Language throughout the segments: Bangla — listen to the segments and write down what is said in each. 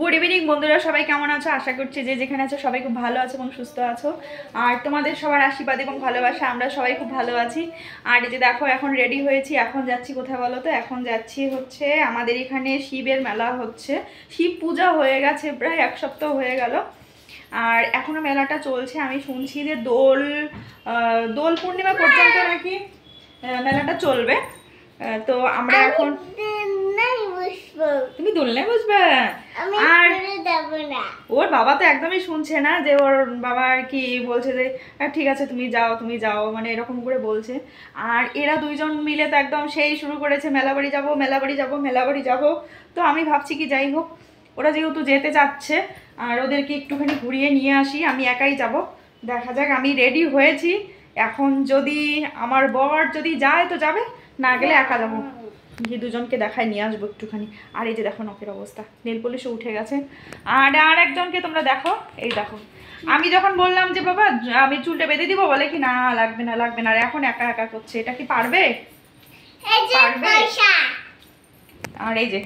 গুড ইভিনিং বন্ধুরা সবাই কেমন আছো আশা করছি যে যেখানে আছো সবাই খুব ভালো আছো এবং সুস্থ আছো আর তোমাদের সবার আশীর্বাদ এবং ভালোবাসা আমরা সবাই খুব ভালো আছি আর এই যে দেখো এখন রেডি হয়েছি এখন যাচ্ছি কোথায় বলো তো এখন যাচ্ছি হচ্ছে আমাদের এখানে শিবের মেলা হচ্ছে শিব পূজা হয়ে গেছে প্রায় এক সপ্তাহ হয়ে গেল আর এখনও মেলাটা চলছে আমি শুনছি যে দোল দোল পূর্ণিমা পর্যন্ত নাকি মেলাটা চলবে তো আমরা এখন তুমি দুলনে বসবে আর ওর বাবা তো একদমই শুনছে না যে ওর বাবা আর কি বলছে যে ঠিক আছে তুমি যাও তুমি যাও মানে এরকম করে বলছে আর এরা দুইজন মিলে তো একদম সেই শুরু করেছে মেলাবাড়ি যাব মেলাবাড়ি যাব মেলাবাড়ি যাব তো আমি ভাবছি কি যাই হোক ওরা যেহেতু যেতে চাচ্ছে আর ওদেরকে একটুখানি ঘুরিয়ে নিয়ে আসি আমি একাই যাব দেখা যাক আমি রেডি হয়েছি এখন যদি আমার বর যদি যায় তো যাবে না গেলে একা যাবো গিয়ে দুজনকে দেখায় নিয়ে আসবো একটুখানি আর এই যে দেখো নখের অবস্থা নেল পলিশও উঠে গেছে আর আর একজনকে তোমরা দেখো এই দেখো আমি যখন বললাম যে বাবা আমি চুলটা বেঁধে দিব বলে কি না লাগবে না লাগবে না আর এখন একা একা করছে এটা কি পারবে পারবে আর এই যে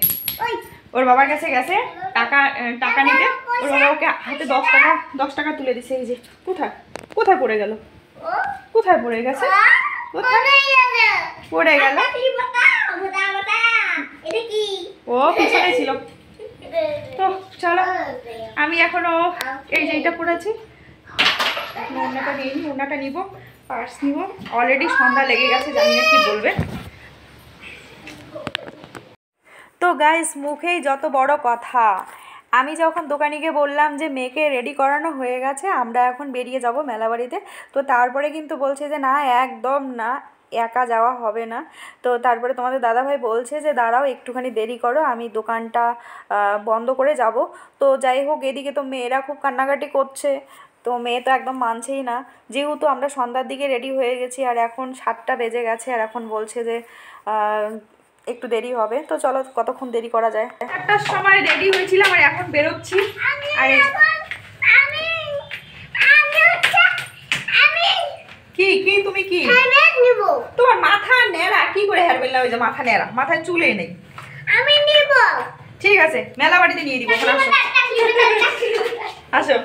ওর বাবার কাছে গেছে টাকা টাকা নিতে ওর বাবা ওকে হাতে দশ টাকা দশ টাকা তুলে দিছে এই যে কোথায় কোথায় পড়ে গেল কোথায় পড়ে গেছে কোথায় পড়ে গেল আচ্ছা, ও তো চলো আমি এখনো এই যে এইটা পড়েছি ওনাটা নিই ওনাটা নিব পার্স নিব অলরেডি সন্ধ্যা লেগে গেছে জানি কি বলবে তো গাইস মুখেই যত বড় কথা আমি যখন দোকানিকে বললাম যে মেয়েকে রেডি করানো হয়ে গেছে আমরা এখন বেরিয়ে যাব বাড়িতে তো তারপরে কিন্তু বলছে যে না একদম না একা যাওয়া হবে না তো তারপরে তোমাদের দাদাভাই বলছে যে দাঁড়াও একটুখানি দেরি করো আমি দোকানটা বন্ধ করে যাব তো যাই হোক এদিকে তো মেয়েরা খুব কান্নাকাটি করছে তো মেয়ে তো একদম মানছেই না যেহেতু আমরা সন্ধ্যার দিকে রেডি হয়ে গেছি আর এখন সাতটা বেজে গেছে আর এখন বলছে যে একটু দেরি হবে তো চলো কতক্ষণ দেরি করা যায় একটার সময় রেডি হয়েছিলাম আর এখন বেরোচ্ছি আর কি কি তুমি কি হ্যাঁ, ওর মাথা নেড়া কি করে হেয়ার বেল ওই যে মাথা নেড়া মাথায় চুলে নেই আমি নেব ঠিক আছে মেলা বাড়িতে নিয়ে দিব আসো আসো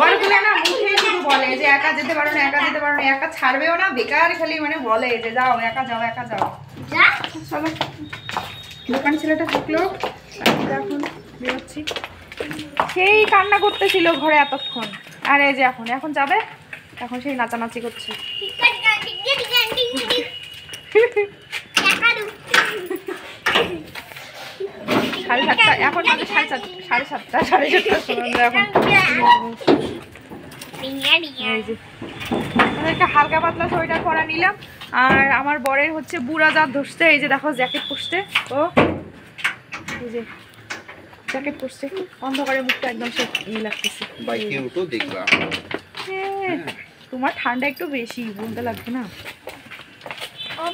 বলগুলো না মুখে শুধু বলে যে একা যেতে পারো না একা যেতে পারো না একা ছাড়বেও না বেকার খালি মানে বলে যে যাও একা যাও একা যাও চলো দোকান ছেলেটা থাকলো এখন বেরোচ্ছি সেই কান্না করতেছিল ঘরে এতক্ষণ আরে যে এখন এখন যাবে এখন সেই নাচানাচি করছে সাড়ে সাতটা এখন সাড়ে সাড়ে সাতটা সাড়ে সাতটার একটা হালকা পাতলা সোয়েটার পরা নিলাম আর আমার বরের হচ্ছে বুড়া জাত ধসতে এই যে দেখো জ্যাকেট পরতে ও এই যে জ্যাকেট পরছে অন্ধকারে মুখটা একদম সে ইয়ে লাগতেছে হ্যাঁ, তোমার ঠান্ডা একটু বেশি বলতে লাগবে না Oh,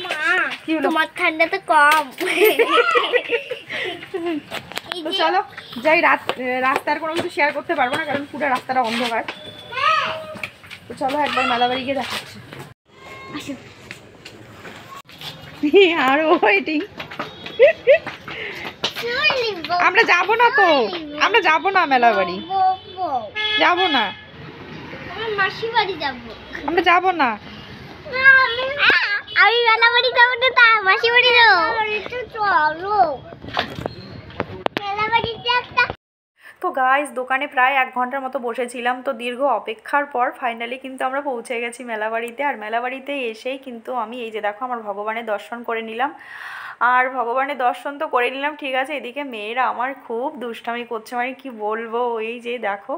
তোমার ঠান্ডা কম চলো যাই রাত রাস্তার কোনো কিছু শেয়ার করতে পারবো না কারণ পুরো রাস্তাটা অন্ধকার চলো একবার বাড়ি গিয়ে দেখাচ্ছি আর ওয়েটিং আমরা যাবো না তো আমরা যাবো না মেলা বাড়ি যাবো না আমরা যাব না আমি রান্না বাড়ি যাবো না তা মাসি বাড়ি যাবো চলো তো গাইস দোকানে প্রায় এক ঘন্টার মতো বসেছিলাম তো দীর্ঘ অপেক্ষার পর ফাইনালি কিন্তু আমরা পৌঁছে গেছি মেলাবাড়িতে আর মেলাবাড়িতে এসেই কিন্তু আমি এই যে দেখো আমার ভগবানের দর্শন করে নিলাম আর ভগবানের দর্শন তো করে নিলাম ঠিক আছে এদিকে মেয়েরা আমার খুব দুষ্টামি করছে মানে কি বলবো এই যে দেখো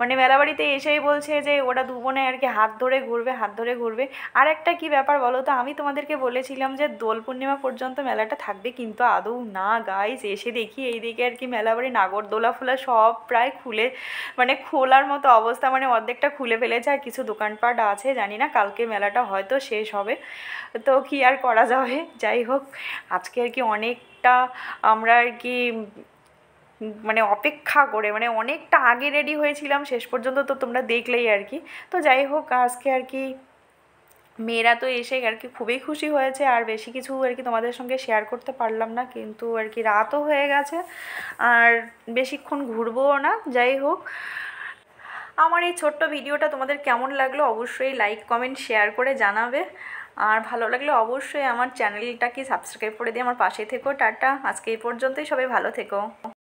মানে মেলাবাড়িতে এসেই বলছে যে ওরা দু আর কি হাত ধরে ঘুরবে হাত ধরে ঘুরবে আর একটা কি ব্যাপার বলো তো আমি তোমাদেরকে বলেছিলাম যে দোল পূর্ণিমা পর্যন্ত মেলাটা থাকবে কিন্তু আদৌ না গাইজ এসে দেখি এইদিকে আর কি মেলাবাড়ি নাগরদোলা ফোলা সব প্রায় খুলে মানে খোলার মতো অবস্থা মানে অর্ধেকটা খুলে ফেলেছে আর কিছু দোকানপাট আছে জানি না কালকে মেলাটা হয়তো শেষ হবে তো কি আর করা যাবে যাই হোক আজকে আর কি অনেকটা আমরা আর কি মানে অপেক্ষা করে মানে অনেকটা আগে রেডি হয়েছিলাম শেষ পর্যন্ত তো তোমরা দেখলেই আর কি তো যাই হোক আজকে আর কি মেয়েরা তো এসে আর কি খুবই খুশি হয়েছে আর বেশি কিছু আর কি তোমাদের সঙ্গে শেয়ার করতে পারলাম না কিন্তু আর কি রাতও হয়ে গেছে আর বেশিক্ষণ ঘুরবোও না যাই হোক আমার এই ছোট্ট ভিডিওটা তোমাদের কেমন লাগলো অবশ্যই লাইক কমেন্ট শেয়ার করে জানাবে আর ভালো লাগলে অবশ্যই আমার চ্যানেলটাকে সাবস্ক্রাইব করে দিয়ে আমার পাশে থেকো টাটা আজকে এই পর্যন্তই সবাই ভালো থেকো